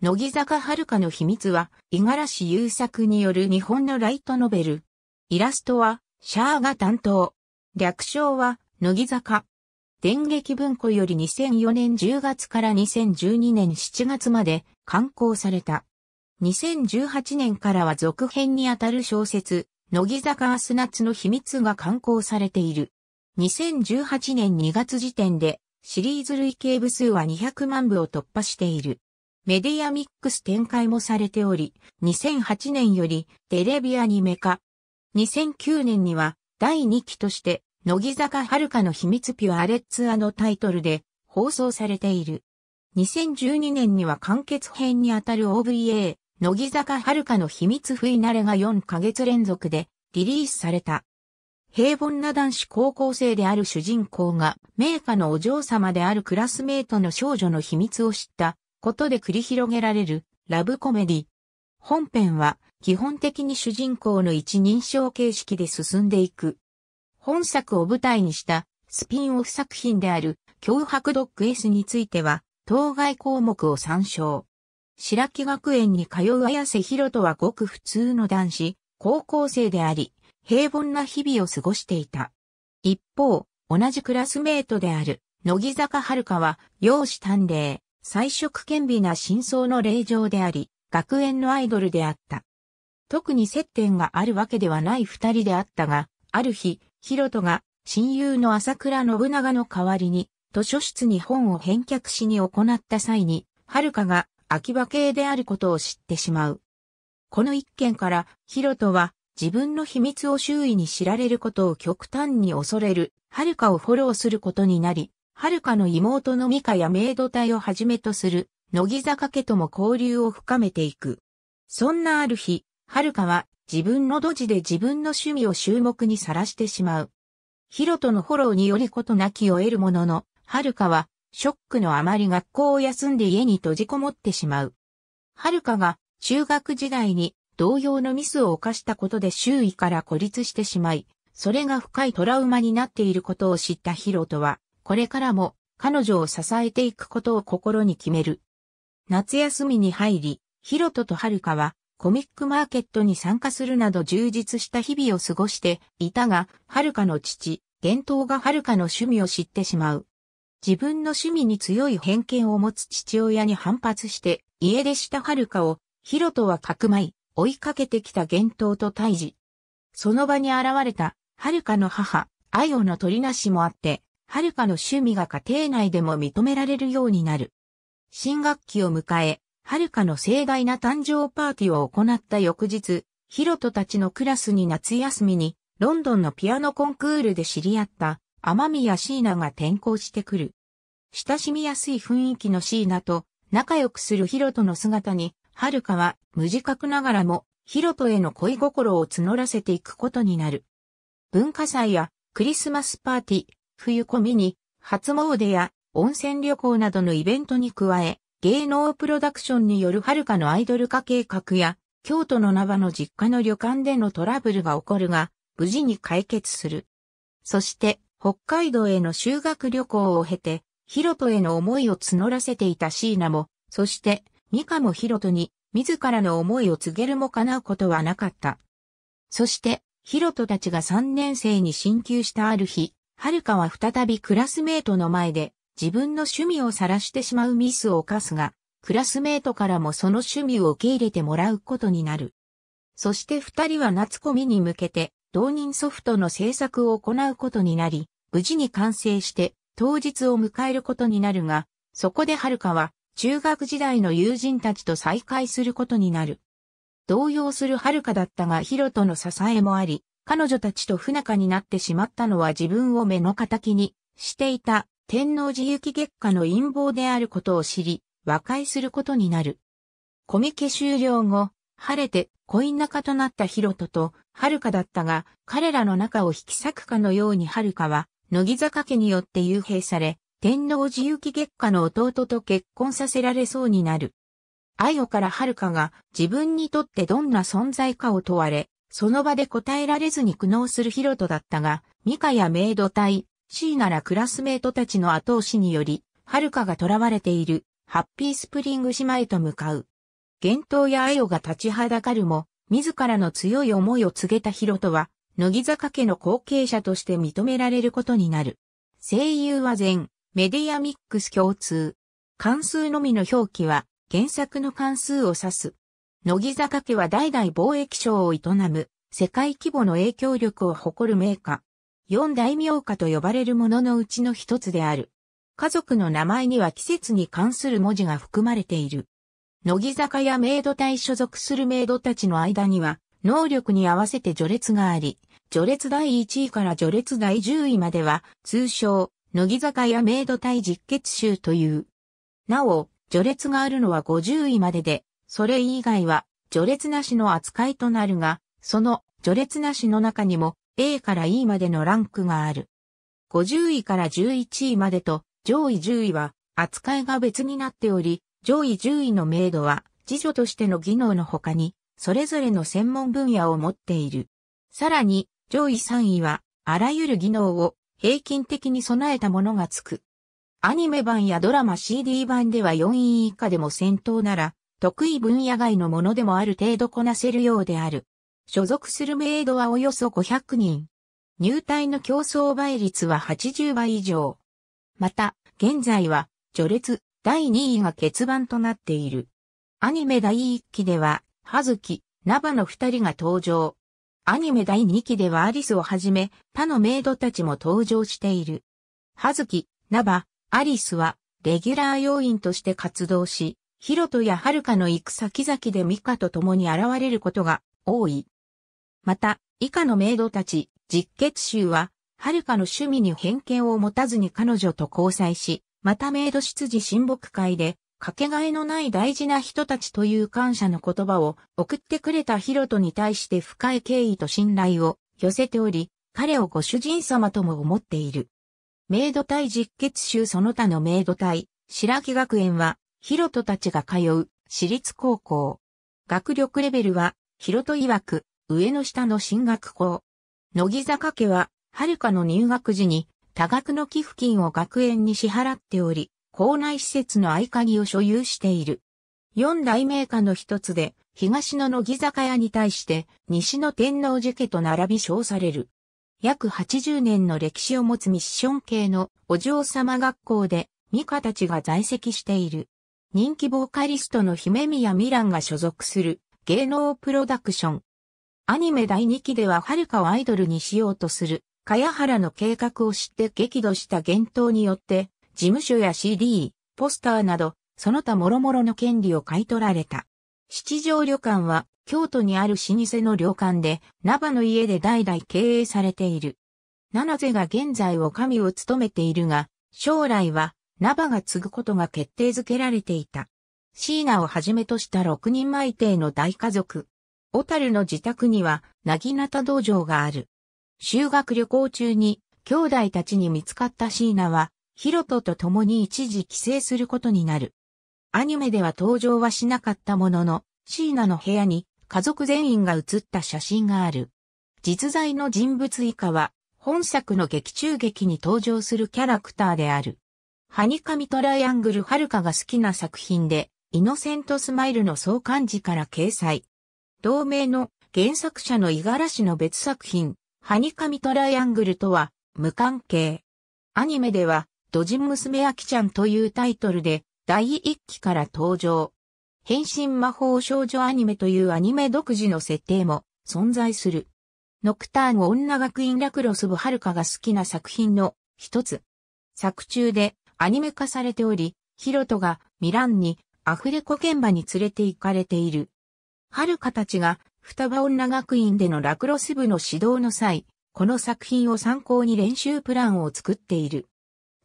乃木坂遥の秘密は、五十嵐優作による日本のライトノベル。イラストは、シャアが担当。略称は、乃木坂。電撃文庫より2004年10月から2012年7月まで刊行された。2018年からは続編にあたる小説、乃木坂明日夏の秘密が刊行されている。2018年2月時点でシリーズ累計部数は200万部を突破している。メディアミックス展開もされており、2008年よりテレビアニメ化。2009年には第2期として、乃木坂遥の秘密ピュアレッツアのタイトルで放送されている。2012年には完結編にあたる OVA、乃木坂遥の秘密不意なれが4ヶ月連続でリリースされた。平凡な男子高校生である主人公が、名家のお嬢様であるクラスメートの少女の秘密を知ったことで繰り広げられるラブコメディ。本編は基本的に主人公の一人称形式で進んでいく。本作を舞台にしたスピンオフ作品である脅迫ドッグ S については当該項目を参照。白木学園に通う綾瀬博人はごく普通の男子、高校生であり、平凡な日々を過ごしていた。一方、同じクラスメートである、乃木坂遥は、容姿端麗、彩色兼備な真相の霊場であり、学園のアイドルであった。特に接点があるわけではない二人であったが、ある日、ヒロトが親友の朝倉信長の代わりに、図書室に本を返却しに行った際に、遥かが秋葉系であることを知ってしまう。この一件から、ヒロトは自分の秘密を周囲に知られることを極端に恐れる、遥かをフォローすることになり、遥かの妹のミカやメイド隊をはじめとする、乃木坂家とも交流を深めていく。そんなある日、遥かは自分のドジで自分の趣味を注目にさらしてしまう。ヒロトのフォローによりことなきを得るものの、遥かは、ショックのあまり学校を休んで家に閉じこもってしまう。遥かが中学時代に同様のミスを犯したことで周囲から孤立してしまい、それが深いトラウマになっていることを知ったヒロトは、これからも彼女を支えていくことを心に決める。夏休みに入り、ヒロトとハルカはコミックマーケットに参加するなど充実した日々を過ごしていたが、ハルカの父、幻統がハルカの趣味を知ってしまう。自分の趣味に強い偏見を持つ父親に反発して、家出したハルカを、ヒロトはかくまい、追いかけてきた幻灯と対峙。その場に現れた、ハルカの母、アイオのりなしもあって、はるかの趣味が家庭内でも認められるようになる。新学期を迎え、はるかの盛大な誕生パーティーを行った翌日、ヒロトたちのクラスに夏休みに、ロンドンのピアノコンクールで知り合った、天宮椎名が転校してくる。親しみやすい雰囲気の椎名と仲良くするヒロトの姿に、はるかは無自覚ながらもヒロトへの恋心を募らせていくことになる。文化祭やクリスマスパーティー、冬込みに、初詣や温泉旅行などのイベントに加え、芸能プロダクションによる遥かのアイドル化計画や、京都の縄の実家の旅館でのトラブルが起こるが、無事に解決する。そして、北海道への修学旅行を経て、ヒロトへの思いを募らせていたシーナも、そして、ミカもヒロトに、自らの思いを告げるも叶うことはなかった。そして、ヒロトたちが3年生に進級したある日、はるかは再びクラスメートの前で自分の趣味を晒してしまうミスを犯すが、クラスメートからもその趣味を受け入れてもらうことになる。そして二人は夏コミに向けて、同人ソフトの制作を行うことになり、無事に完成して当日を迎えることになるが、そこではるかは中学時代の友人たちと再会することになる。動揺するはるかだったがヒロトの支えもあり、彼女たちと不仲になってしまったのは自分を目の敵にしていた天皇自由記月下の陰謀であることを知り、和解することになる。コミケ終了後、晴れて恋仲となったヒロトと遥かだったが、彼らの仲を引き裂くかのように遥かは、乃木坂家によって幽閉され、天皇自由記月下の弟と結婚させられそうになる。愛をから遥かが自分にとってどんな存在かを問われ、その場で答えられずに苦悩するヒロトだったが、ミカやメイド隊、シーならクラスメートたちの後押しにより、ハルカが囚われている、ハッピースプリング島へと向かう。幻冬やエヨが立ちはだかるも、自らの強い思いを告げたヒロトは、乃木坂家の後継者として認められることになる。声優は全、メディアミックス共通。関数のみの表記は、原作の関数を指す。乃木坂家は代々貿易商を営む、世界規模の影響力を誇る名家。四大名家と呼ばれるもののうちの一つである。家族の名前には季節に関する文字が含まれている。乃木坂やメイド隊所属するメイドたちの間には、能力に合わせて序列があり、序列第1位から序列第10位までは、通称、乃木坂やメイド隊実血集という。なお、序列があるのは50位までで、それ以外は、序列なしの扱いとなるが、その序列なしの中にも A から E までのランクがある。50位から11位までと上位10位は扱いが別になっており、上位10位の名度は次女としての技能の他に、それぞれの専門分野を持っている。さらに、上位3位は、あらゆる技能を平均的に備えたものがつく。アニメ版やドラマ CD 版では4位以下でも先頭なら、得意分野外のものでもある程度こなせるようである。所属するメイドはおよそ500人。入隊の競争倍率は80倍以上。また、現在は、序列第2位が欠番となっている。アニメ第1期では、葉月、ナバの2人が登場。アニメ第2期ではアリスをはじめ、他のメイドたちも登場している。葉月、ナバ、アリスは、レギュラー要員として活動し、ヒロトやハルカの行く先々でミカと共に現れることが多い。また、以下のメイドたち、実血集は、ハルカの趣味に偏見を持たずに彼女と交際し、またメイド執事親睦会で、かけがえのない大事な人たちという感謝の言葉を送ってくれたヒロトに対して深い敬意と信頼を寄せており、彼をご主人様とも思っている。メイド隊実血集その他のメイド隊、白木学園は、ヒロトたちが通う私立高校。学力レベルは、ヒロト曰く、上の下の進学校。乃木坂家は、遥かの入学時に、多額の寄付金を学園に支払っており、校内施設の合鍵を所有している。四大名家の一つで、東の乃木坂屋に対して、西の天皇寺家と並び称される。約80年の歴史を持つミッション系のお嬢様学校で、美香たちが在籍している。人気ボーカリストの姫宮ミランが所属する芸能プロダクション。アニメ第2期では遥かをアイドルにしようとする、茅原の計画を知って激怒した言動によって、事務所や CD、ポスターなど、その他諸々の権利を買い取られた。七条旅館は、京都にある老舗の旅館で、ナバの家で代々経営されている。七瀬が現在を神を務めているが、将来は、ナバが継ぐことが決定づけられていた。シーナをはじめとした6人前邸の大家族。小樽の自宅には、なぎなた道場がある。修学旅行中に、兄弟たちに見つかったシーナは、ヒロトと共に一時帰省することになる。アニメでは登場はしなかったものの、シーナの部屋に家族全員が写った写真がある。実在の人物以下は、本作の劇中劇に登場するキャラクターである。ハニカミトライアングルハルカが好きな作品で、イノセントスマイルの相関時から掲載。同名の原作者の五十嵐の別作品、ハニカミトライアングルとは無関係。アニメでは、ドジ娘アキちゃんというタイトルで、第一期から登場。変身魔法少女アニメというアニメ独自の設定も存在する。ノクターン女学院ラクロス部ハルカが好きな作品の一つ。作中でアニメ化されており、ヒロトがミランにアフレコ現場に連れて行かれている。はるかたちが双葉女学院でのラクロス部の指導の際、この作品を参考に練習プランを作っている。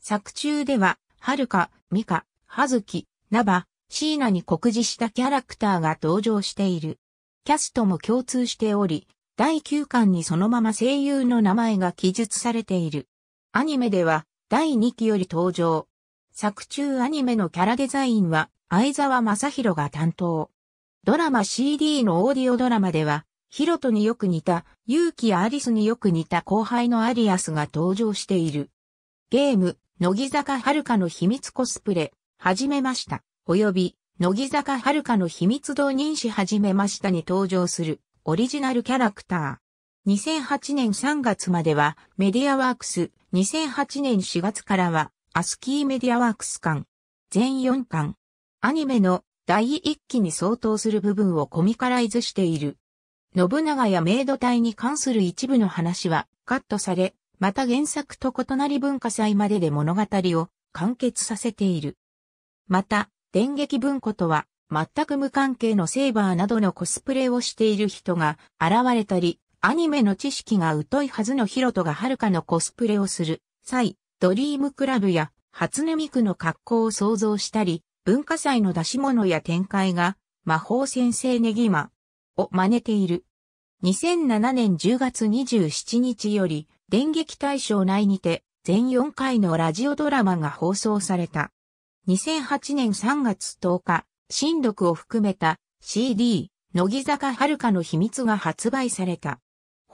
作中では、はるか、ミカ、はずき、なば、シーナに告示したキャラクターが登場している。キャストも共通しており、第9巻にそのまま声優の名前が記述されている。アニメでは第2期より登場。作中アニメのキャラデザインは、相沢正宏が担当。ドラマ CD のオーディオドラマでは、ヒロトによく似た、勇気やアリスによく似た後輩のアリアスが登場している。ゲーム、乃木坂遥の秘密コスプレ、始めました。および、乃木坂遥の秘密同認誌始めましたに登場する、オリジナルキャラクター。2008年3月まではメディアワークス、2008年4月からはアスキーメディアワークス館、全4巻、アニメの第1期に相当する部分をコミカライズしている。信長やメイド隊に関する一部の話はカットされ、また原作と異なり文化祭までで物語を完結させている。また、電撃文庫とは全く無関係のセーバーなどのコスプレをしている人が現れたり、アニメの知識が疎いはずのヒロトがはるかのコスプレをする際、ドリームクラブや初音ミクの格好を想像したり、文化祭の出し物や展開が魔法先生ネギマを真似ている。2007年10月27日より電撃大賞内にて全4回のラジオドラマが放送された。2008年3月10日、新録を含めた CD 乃木坂遥の秘密が発売された。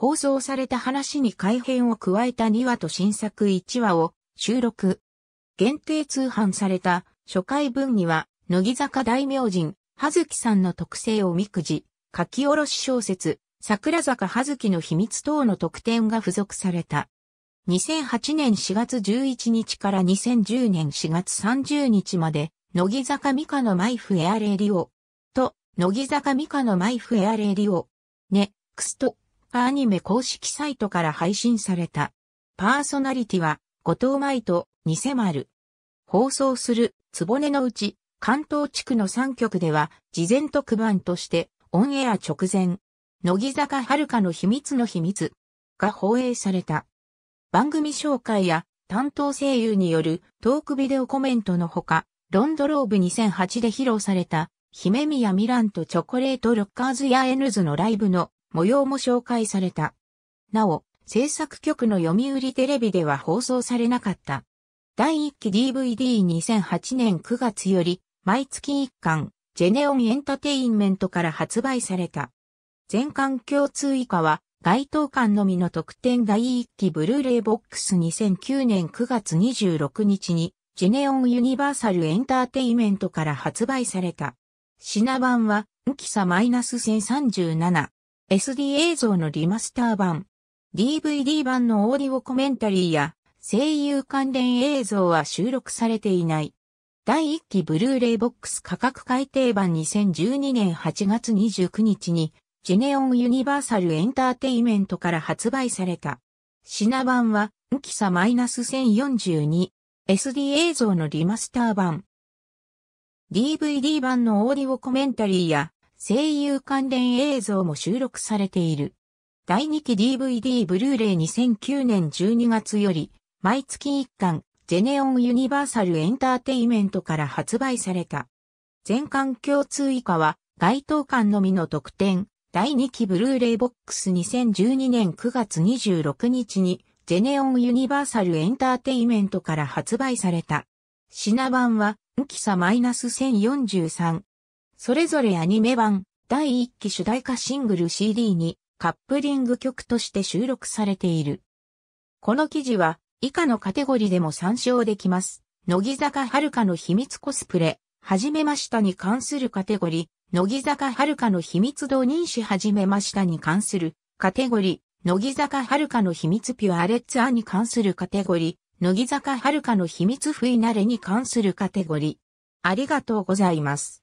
放送された話に改編を加えた2話と新作1話を収録。限定通販された初回分には、乃木坂大名人、葉月さんの特性をみくじ、書き下ろし小説、桜坂葉月の秘密等の特典が付属された。2008年4月11日から2010年4月30日まで、乃木坂美香のマイフエアレーリオ。と、乃木坂美香のマイフエアレーリオ。ネ、クスト、アニメ公式サイトから配信された。パーソナリティは、後藤舞と、偽丸。放送する、つぼねのうち、関東地区の3局では、事前特番として、オンエア直前、乃木坂遥の秘密の秘密が放映された。番組紹介や担当声優によるトークビデオコメントのほか、ロンドローブ2008で披露された、姫宮ミランとチョコレートロッカーズやエヌズのライブの模様も紹介された。なお、制作局の読売テレビでは放送されなかった。第1期 DVD2008 年9月より、毎月1巻、ジェネオンエンタテインメントから発売された。全巻共通以下は、該当館のみの特典第1期ブルーレイボックス2009年9月26日に、ジェネオンユニバーサルエンターテイメントから発売された。品番は、大きさ -1037、SD 映像のリマスター版、DVD 版のオーディオコメンタリーや声優関連映像は収録されていない。第1期ブルーレイボックス価格改定版2012年8月29日にジェネオンユニバーサルエンターテイメントから発売された。品版は、大きさ -1042、SD 映像のリマスター版。DVD 版のオーディオコメンタリーや声優関連映像も収録されている。第2期 DVD ブルーレイ2009年12月より、毎月1巻、ゼネオンユニバーサルエンターテイメントから発売された。全巻共通以下は、該当巻のみの特典、第2期ブルーレイボックス2012年9月26日に、ゼネオンユニバーサルエンターテイメントから発売された。品番は、大きさマイナス1043、それぞれアニメ版第1期主題歌シングル CD にカップリング曲として収録されている。この記事は以下のカテゴリーでも参照できます。乃木坂遥の秘密コスプレ、はじめましたに関するカテゴリー、乃木坂遥の秘密度認誌はじめましたに関するカテゴリー、乃木坂遥の秘密ピュアレッツアに関するカテゴリー、乃木坂遥の秘密不意なれに関するカテゴリー。ありがとうございます。